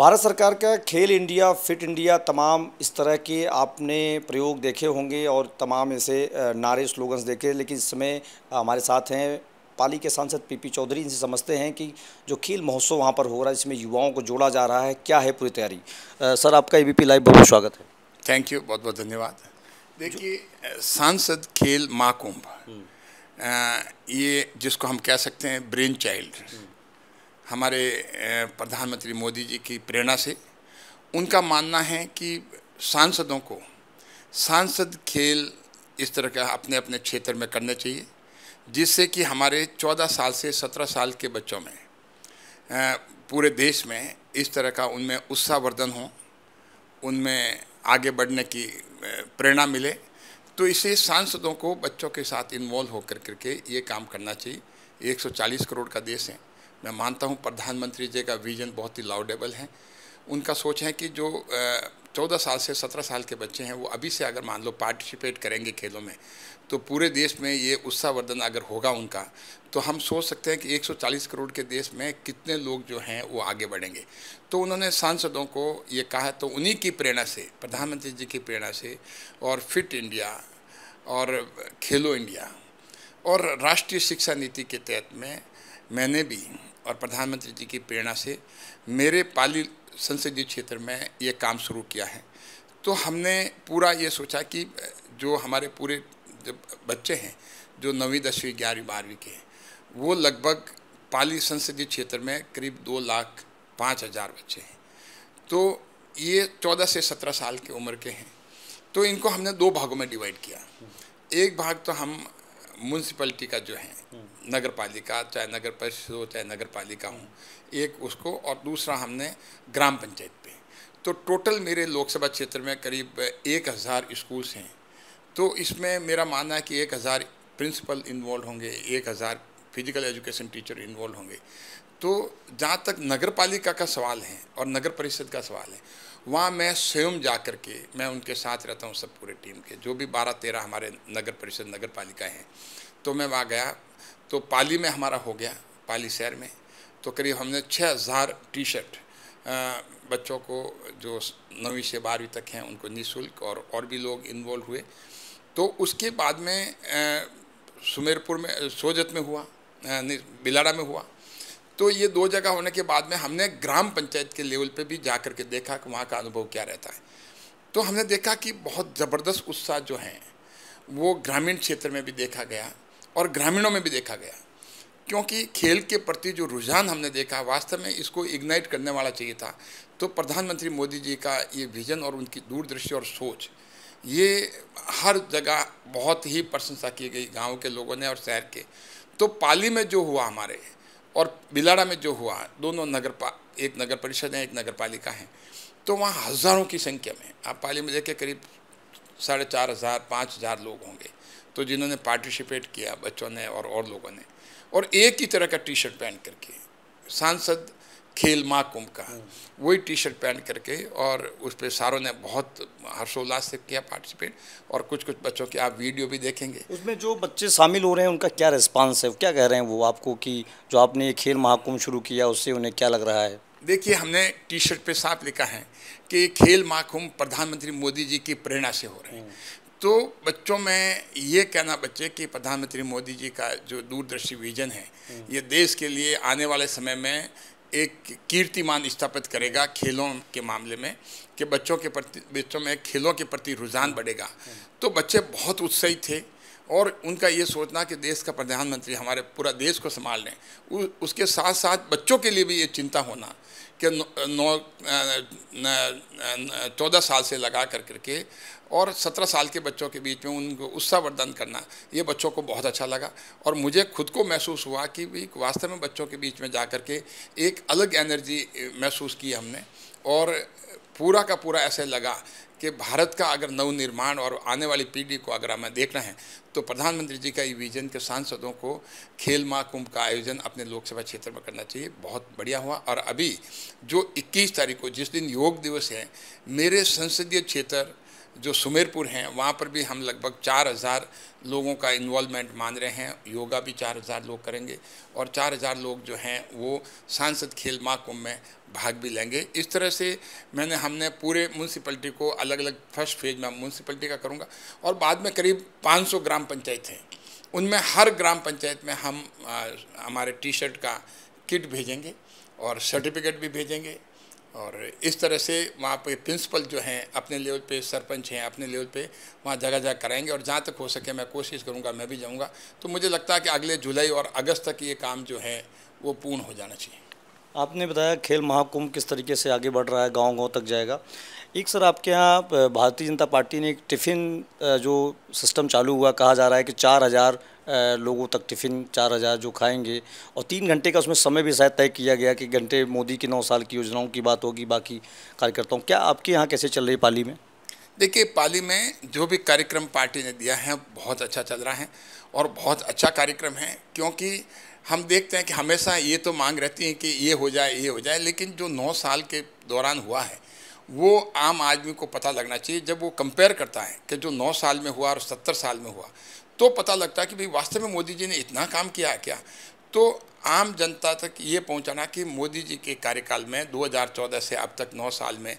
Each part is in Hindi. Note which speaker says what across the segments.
Speaker 1: भारत सरकार का खेल इंडिया फिट इंडिया तमाम इस तरह के आपने प्रयोग देखे होंगे और तमाम ऐसे नारे स्लोगन्स देखे लेकिन इस समय हमारे साथ हैं पाली के सांसद पीपी चौधरी इनसे समझते हैं कि जो खेल महोत्सव वहाँ पर हो रहा है इसमें युवाओं को जोड़ा जा रहा है क्या है पूरी तैयारी सर आपका ए बी लाइव बहुत स्वागत है थैंक यू बहुत बहुत धन्यवाद
Speaker 2: देखिए सांसद खेल महाकुंभ हम्म। ये जिसको हम कह सकते हैं ब्रेन चाइल्ड हम्म। हमारे प्रधानमंत्री मोदी जी की प्रेरणा से उनका मानना है कि सांसदों को सांसद खेल इस तरह का अपने अपने क्षेत्र में करने चाहिए जिससे कि हमारे 14 साल से 17 साल के बच्चों में पूरे देश में इस तरह का उनमें उत्साहवर्धन हो उनमें आगे बढ़ने की प्रेरणा मिले तो इसे सांसदों को बच्चों के साथ इन्वॉल्व होकर करके ये काम करना चाहिए 140 करोड़ का देश है मैं मानता हूँ प्रधानमंत्री जी का विज़न बहुत ही लाउडेबल है उनका सोच है कि जो चौदह साल से सत्रह साल के बच्चे हैं वो अभी से अगर मान लो पार्टिसिपेट करेंगे खेलों में तो पूरे देश में ये उत्साहवर्धन अगर होगा उनका तो हम सोच सकते हैं कि 140 करोड़ के देश में कितने लोग जो हैं वो आगे बढ़ेंगे तो उन्होंने सांसदों को ये कहा तो उन्हीं की प्रेरणा से प्रधानमंत्री जी की प्रेरणा से और फिट इंडिया और खेलो इंडिया और राष्ट्रीय शिक्षा नीति के तहत में मैंने भी और प्रधानमंत्री जी की प्रेरणा से मेरे पाली संसदीय क्षेत्र में ये काम शुरू किया है तो हमने पूरा ये सोचा कि जो हमारे पूरे जो बच्चे हैं जो नौवीं दसवीं ग्यारहवीं बारहवीं के हैं वो लगभग पाली संसदीय क्षेत्र में करीब दो लाख पाँच हज़ार बच्चे हैं तो ये चौदह से सत्रह साल की उम्र के हैं तो इनको हमने दो भागों में डिवाइड किया एक भाग तो हम म्यूनसिपलिटी का जो है हम्म। नगर पालिका चाहे नगर परिषद हो चाहे नगर पालिका हो एक उसको और दूसरा हमने ग्राम पंचायत पे तो टोटल मेरे लोकसभा क्षेत्र में करीब एक हज़ार स्कूल्स हैं तो इसमें मेरा मानना है कि एक हज़ार प्रिंसिपल इन्वॉल्व होंगे एक हज़ार फिजिकल एजुकेशन टीचर इन्वॉल्व होंगे तो जहाँ तक नगर पालिका का सवाल है और नगर परिषद का सवाल है वहाँ मैं स्वयं जा कर के मैं उनके साथ रहता हूँ सब पूरे टीम के जो भी बारह तेरह हमारे नगर परिषद नगर पालिका हैं तो मैं वहाँ गया तो पाली में हमारा हो गया पाली शहर में तो करीब हमने छः हज़ार टी शर्ट बच्चों को जो नौवीं से बारहवीं तक हैं उनको निःशुल्क और और भी लोग इन्वॉल्व हुए तो उसके बाद में सुमेरपुर में सोजत में हुआ बिलाड़ा में हुआ तो ये दो जगह होने के बाद में हमने ग्राम पंचायत के लेवल पे भी जा कर के देखा कि वहाँ का अनुभव क्या रहता है तो हमने देखा कि बहुत ज़बरदस्त उत्साह जो हैं वो ग्रामीण क्षेत्र में भी देखा गया और ग्रामीणों में भी देखा गया क्योंकि खेल के प्रति जो रुझान हमने देखा वास्तव में इसको इग्नाइट करने वाला चाहिए था तो प्रधानमंत्री मोदी जी का ये विजन और उनकी दूरदृष्टि और सोच ये हर जगह बहुत ही प्रशंसा की गई गाँव के लोगों ने और शहर के तो पाली में जो हुआ हमारे और बिलाड़ा में जो हुआ दोनों नगर पा एक नगर परिषद है एक नगर पालिका है तो वहाँ हज़ारों की संख्या में आप पाली में देखे करीब साढ़े चार हज़ार पाँच हज़ार लोग होंगे तो जिन्होंने पार्टिसिपेट किया बच्चों ने और और लोगों ने और एक ही तरह का टी शर्ट पहन करके सांसद खेल महाकुंभ का हाँ। वही टी शर्ट पहन करके और उस पर सारों ने बहुत हर्षोल्लास से किया पार्टिसिपेट और
Speaker 1: कुछ कुछ बच्चों के आप वीडियो भी देखेंगे उसमें जो बच्चे शामिल हो रहे हैं उनका क्या रिस्पांस है क्या कह रहे हैं वो आपको कि जो आपने ये खेल महाकुंभ शुरू किया उससे उन्हें क्या लग रहा है
Speaker 2: देखिए हमने टी शर्ट पर साफ लिखा है कि खेल महाकुंभ प्रधानमंत्री मोदी जी की प्रेरणा से हो रहे हैं हाँ। तो बच्चों में ये कहना बच्चे कि प्रधानमंत्री मोदी जी का जो दूरदर्शी विजन है हम्म। ये देश के लिए आने वाले समय में एक कीर्तिमान स्थापित करेगा खेलों के मामले में कि बच्चों के प्रति बच्चों में खेलों के प्रति रुझान बढ़ेगा हम्म। तो बच्चे बहुत उत्साहित थे और उनका ये सोचना कि देश का प्रधानमंत्री हमारे पूरा देश को संभाल लें उसके साथ साथ बच्चों के लिए भी ये चिंता होना कि नौ चौदह साल से लगा कर करके और 17 साल के बच्चों के बीच में उनको उत्साह वर्धन करना ये बच्चों को बहुत अच्छा लगा और मुझे खुद को महसूस हुआ कि भी वास्तव में बच्चों के बीच में जा कर के एक अलग एनर्जी महसूस की हमने और पूरा का पूरा ऐसे लगा कि भारत का अगर नवनिर्माण और आने वाली पीढ़ी को अगर हमें देखना है तो प्रधानमंत्री जी का ये विजन के सांसदों को खेल महाकुंभ का आयोजन अपने लोकसभा क्षेत्र में करना चाहिए बहुत बढ़िया हुआ और अभी जो 21 तारीख को जिस दिन योग दिवस है मेरे संसदीय क्षेत्र जो सुमेरपुर हैं वहाँ पर भी हम लगभग चार हज़ार लोगों का इन्वॉल्वमेंट मान रहे हैं योगा भी चार हज़ार लोग करेंगे और चार हज़ार लोग जो हैं वो सांसद खेल महाकुंभ में भाग भी लेंगे इस तरह से मैंने हमने पूरे म्यूनसिपलिटी को अलग अलग फर्स्ट फेज में म्यूनसिपलिटी का करूँगा और बाद में करीब पाँच ग्राम पंचायत हैं उनमें हर ग्राम पंचायत में हम आ, हमारे टी शर्ट का किट भेजेंगे और सर्टिफिकेट भी भेजेंगे और इस तरह से वहाँ पे प्रिंसिपल जो हैं अपने लेवल पे सरपंच हैं अपने लेवल पे वहाँ जगह जगह कराएंगे और जहाँ तक हो सके मैं कोशिश करूँगा मैं भी जाऊँगा तो मुझे लगता है कि अगले जुलाई और अगस्त तक ये काम जो है वो पूर्ण हो जाना चाहिए
Speaker 1: आपने बताया खेल महाकुंभ किस तरीके से आगे बढ़ रहा है गाँव गाँव तक जाएगा एक सर आपके यहाँ भारतीय जनता पार्टी ने एक टिफ़िन जो सिस्टम चालू हुआ कहा जा रहा है कि चार हज़ार लोगों तक टिफ़िन चार हज़ार जो खाएंगे और तीन घंटे का उसमें समय भी शायद तय किया गया कि घंटे मोदी की नौ साल की योजनाओं की बात होगी बाकी कार्यकर्ताओं क्या आपके यहाँ कैसे चल रही पाली में देखिए पाली में जो भी कार्यक्रम
Speaker 2: पार्टी ने दिया है बहुत अच्छा चल रहा है और बहुत अच्छा कार्यक्रम है क्योंकि हम देखते हैं कि हमेशा ये तो मांग रहती है कि ये हो जाए ये हो जाए लेकिन जो नौ साल के दौरान हुआ है वो आम आदमी को पता लगना चाहिए जब वो कंपेयर करता है कि जो नौ साल में हुआ और सत्तर साल में हुआ तो पता लगता है कि भाई वास्तव में मोदी जी ने इतना काम किया है क्या तो आम जनता तक ये पहुंचाना कि मोदी जी के कार्यकाल में 2014 से अब तक 9 साल में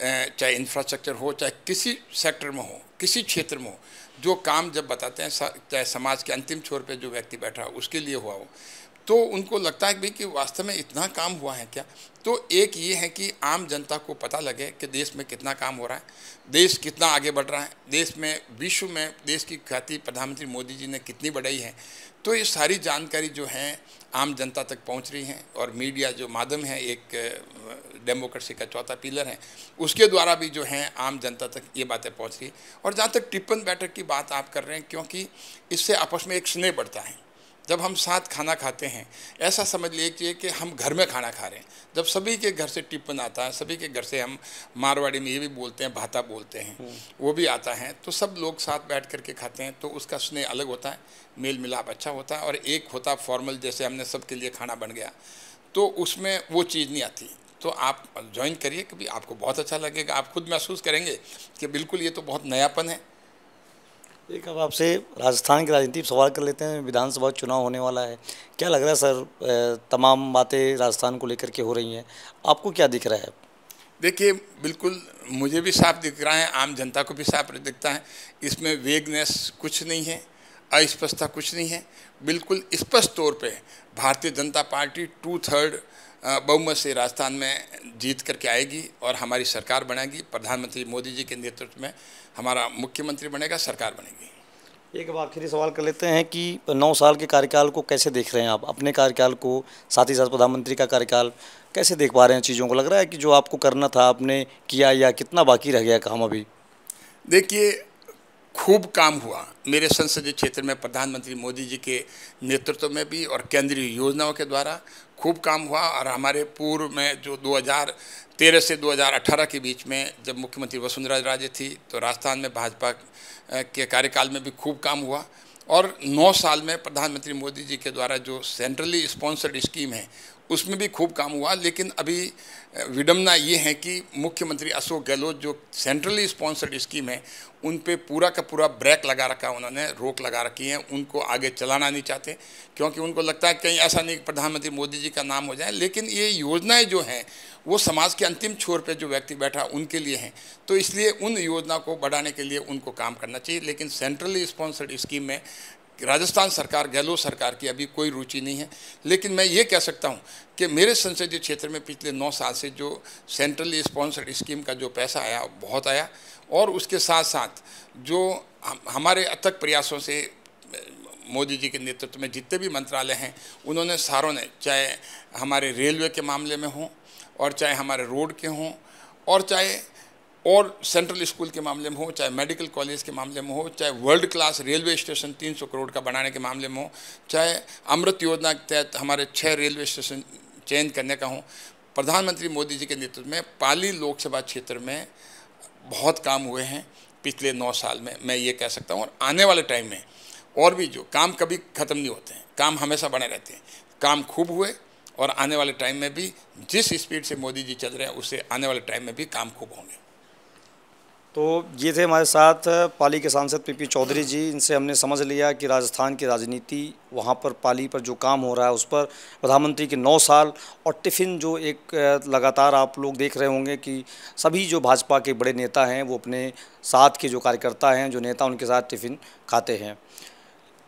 Speaker 2: चाहे इंफ्रास्ट्रक्चर हो चाहे किसी सेक्टर में हो किसी क्षेत्र में हो जो काम जब बताते हैं चाहे समाज के अंतिम छोर पे जो व्यक्ति बैठा हो उसके लिए हुआ हो तो उनको लगता है भाई कि वास्तव में इतना काम हुआ है क्या तो एक ये है कि आम जनता को पता लगे कि देश में कितना काम हो रहा है देश कितना आगे बढ़ रहा है देश में विश्व में देश की ख्याति प्रधानमंत्री मोदी जी ने कितनी बढ़ाई है तो ये सारी जानकारी जो है आम जनता तक पहुंच रही है और मीडिया जो माध्यम है एक डेमोक्रेसी का चौथा पिलर है उसके द्वारा भी जो है आम जनता तक ये बातें पहुँच रही है और जहाँ तक टिप्पण बैठक की बात आप कर रहे हैं क्योंकि इससे आपस में एक स्नेह बढ़ता है जब हम साथ खाना खाते हैं ऐसा समझ लीजिए कि हम घर में खाना खा रहे हैं जब सभी के घर से टिप्पण आता है सभी के घर से हम मारवाड़ी में ये भी बोलते हैं भाता बोलते हैं हम्म। वो भी आता है तो सब लोग साथ बैठ करके खाते हैं तो उसका स्नेह अलग होता है मेल मिलाप अच्छा होता है और एक होता फॉर्मल जैसे हमने सबके लिए खाना बन गया तो उसमें वो चीज़ नहीं आती तो आप ज्वाइन करिए कभी आपको बहुत अच्छा लगेगा आप खुद महसूस करेंगे कि बिल्कुल ये तो बहुत नयापन है
Speaker 1: एक अब आपसे राजस्थान की राजनीति सवाल कर लेते हैं विधानसभा चुनाव होने वाला है क्या लग रहा है सर तमाम बातें राजस्थान को लेकर के हो रही हैं आपको क्या दिख रहा है देखिए बिल्कुल मुझे भी साफ दिख रहा है आम जनता को भी साफ दिखता है इसमें
Speaker 2: वेगनेस कुछ नहीं है अस्पष्टता कुछ नहीं है बिल्कुल स्पष्ट तौर पे भारतीय जनता पार्टी टू थर्ड बहुमत से राजस्थान में जीत करके आएगी और हमारी सरकार बनेगी प्रधानमंत्री मोदी जी के नेतृत्व में हमारा मुख्यमंत्री बनेगा सरकार बनेगी
Speaker 1: एक अब आखिरी सवाल कर लेते हैं कि नौ साल के कार्यकाल को कैसे देख रहे हैं आप अपने कार्यकाल को साथ ही साथ प्रधानमंत्री का कार्यकाल कैसे देख पा रहे हैं चीज़ों को लग रहा है कि जो आपको करना था आपने किया या कितना बाकी रह गया काम अभी देखिए खूब
Speaker 2: काम हुआ मेरे संसदीय क्षेत्र में प्रधानमंत्री मोदी जी के नेतृत्व में भी और केंद्रीय योजनाओं के द्वारा खूब काम हुआ और हमारे पूर्व में जो 2013 से 2018 के बीच में जब मुख्यमंत्री वसुंधरा राजे थी तो राजस्थान में भाजपा के कार्यकाल में भी खूब काम हुआ और 9 साल में प्रधानमंत्री मोदी जी के द्वारा जो सेंट्रली स्पॉन्सर्ड स्कीम है उसमें भी खूब काम हुआ लेकिन अभी विडम्बना ये है कि मुख्यमंत्री अशोक गहलोत जो सेंट्रली स्पॉन्सर्ड स्कीम है उन पे पूरा का पूरा ब्रेक लगा रखा है उन्होंने रोक लगा रखी है उनको आगे चलाना नहीं चाहते क्योंकि उनको लगता है कहीं ऐसा नहीं प्रधानमंत्री मोदी जी का नाम हो जाए लेकिन ये योजनाएँ जो हैं वो समाज के अंतिम छोर पर जो व्यक्ति बैठा उनके लिए हैं तो इसलिए उन योजना को बढ़ाने के लिए उनको काम करना चाहिए लेकिन सेंट्रली स्पॉन्सर्ड स्कीम में राजस्थान सरकार गहलोत सरकार की अभी कोई रुचि नहीं है लेकिन मैं ये कह सकता हूँ कि मेरे संसदीय क्षेत्र में पिछले नौ साल से जो सेंट्रली स्पॉन्सर्ड स्कीम का जो पैसा आया बहुत आया और उसके साथ साथ जो हम, हमारे अथक प्रयासों से मोदी जी के नेतृत्व में जितने भी मंत्रालय हैं उन्होंने सारों ने चाहे हमारे रेलवे के मामले में हों और चाहे हमारे रोड के हों और चाहे और सेंट्रल स्कूल के मामले में हो चाहे मेडिकल कॉलेज के मामले में हो चाहे world class railway station 300 crore का बनाने के मामले में हो चाहे अमृत योजना के तहत हमारे छः रेलवे स्टेशन चेंज करने का हो प्रधानमंत्री मोदी जी के नेतृत्व में पाली लोकसभा क्षेत्र में बहुत काम हुए हैं पिछले नौ साल में मैं ये कह सकता हूँ और आने वाले टाइम में और भी जो काम कभी ख़त्म नहीं होते हैं काम हमेशा बने रहते हैं काम खूब हुए और आने वाले टाइम में भी जिस स्पीड से मोदी जी चल रहे हैं उससे आने वाले टाइम में भी काम खूब होंगे
Speaker 1: तो ये थे हमारे साथ पाली के सांसद पीपी चौधरी जी इनसे हमने समझ लिया कि राजस्थान की राजनीति वहाँ पर पाली पर जो काम हो रहा है उस पर प्रधानमंत्री के नौ साल और टिफ़िन जो एक लगातार आप लोग देख रहे होंगे कि सभी जो भाजपा के बड़े नेता हैं वो अपने साथ के जो कार्यकर्ता हैं जो नेता उनके साथ टिफ़िन खाते हैं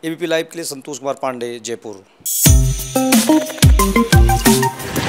Speaker 1: ए लाइव के लिए संतोष कुमार पांडे
Speaker 2: जयपुर